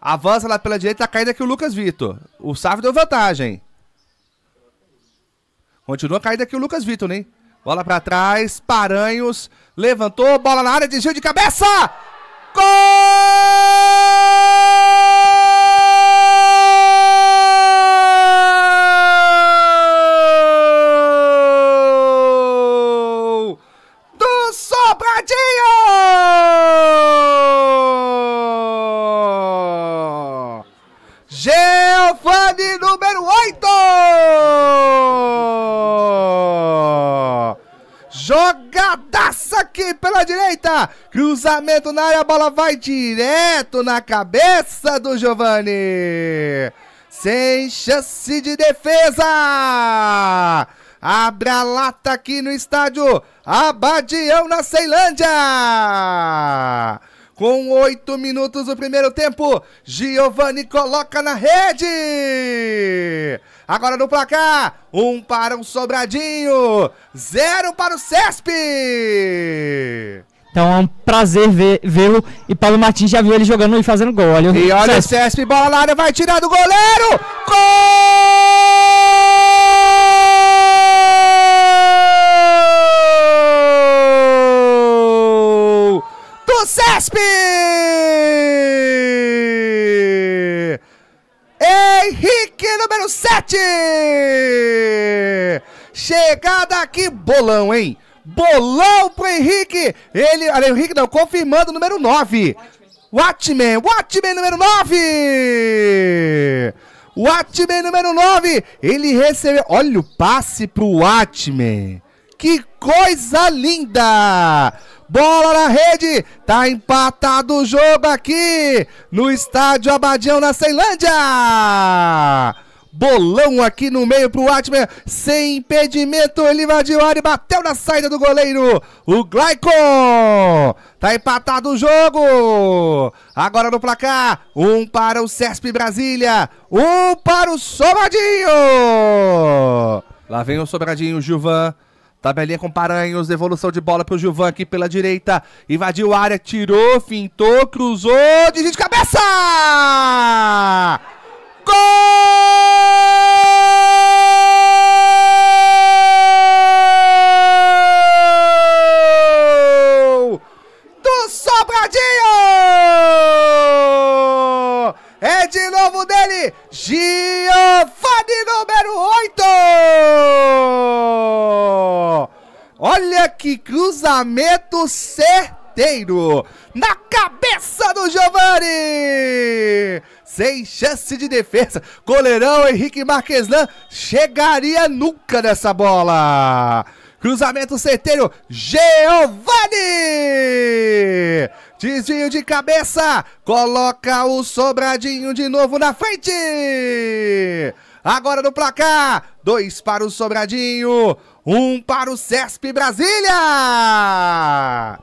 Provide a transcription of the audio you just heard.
Avança lá pela direita, tá caindo aqui o Lucas Vitor. O Sávio deu vantagem. Continua caindo aqui o Lucas Vitor, né? Bola para trás, Paranhos levantou, bola na área, desvio de cabeça! Gol! Giovanni número 8! Jogadaça aqui pela direita! Cruzamento na área, a bola vai direto na cabeça do Giovanni! Sem chance de defesa! Abre a lata aqui no estádio Abadião na Ceilândia! Com oito minutos do primeiro tempo, Giovani coloca na rede. Agora no placar, um para o um Sobradinho, zero para o Cesp. Então é um prazer vê-lo. E Paulo Martins já viu ele jogando e fazendo gol. Olha, e olha Cesp. o Cesp, bola lá, vai tirar do goleiro. Gol! sete! Chegada aqui, bolão, hein? Bolão pro Henrique! Ele, olha, Henrique não, confirmando o número 9. Watchman, Watchman número 9! Watchman número 9! Ele recebeu. Olha o passe pro Watchman! Que coisa linda! Bola na rede, tá empatado o jogo aqui no estádio Abadião na Ceilândia! Bolão aqui no meio pro Atman. Sem impedimento, ele invadiu a área, bateu na saída do goleiro. O Glaicon. Tá empatado o jogo. Agora no placar. Um para o CESP Brasília. Um para o Sobradinho. Lá vem o Sobradinho, Gilvan. Tabelinha com Paranhos, devolução de bola pro Gilvan aqui pela direita. Invadiu a área, tirou, fintou, cruzou, desvio de cabeça! Gol! Ricardinho! É de novo dele, Giovanni número 8! Olha que cruzamento certeiro! Na cabeça do Giovanni! Sem chance de defesa, goleirão Henrique Marqueslan chegaria nunca nessa bola! Cruzamento certeiro, Giovani! Desvio de cabeça, coloca o Sobradinho de novo na frente! Agora no placar, dois para o Sobradinho, um para o CESP Brasília!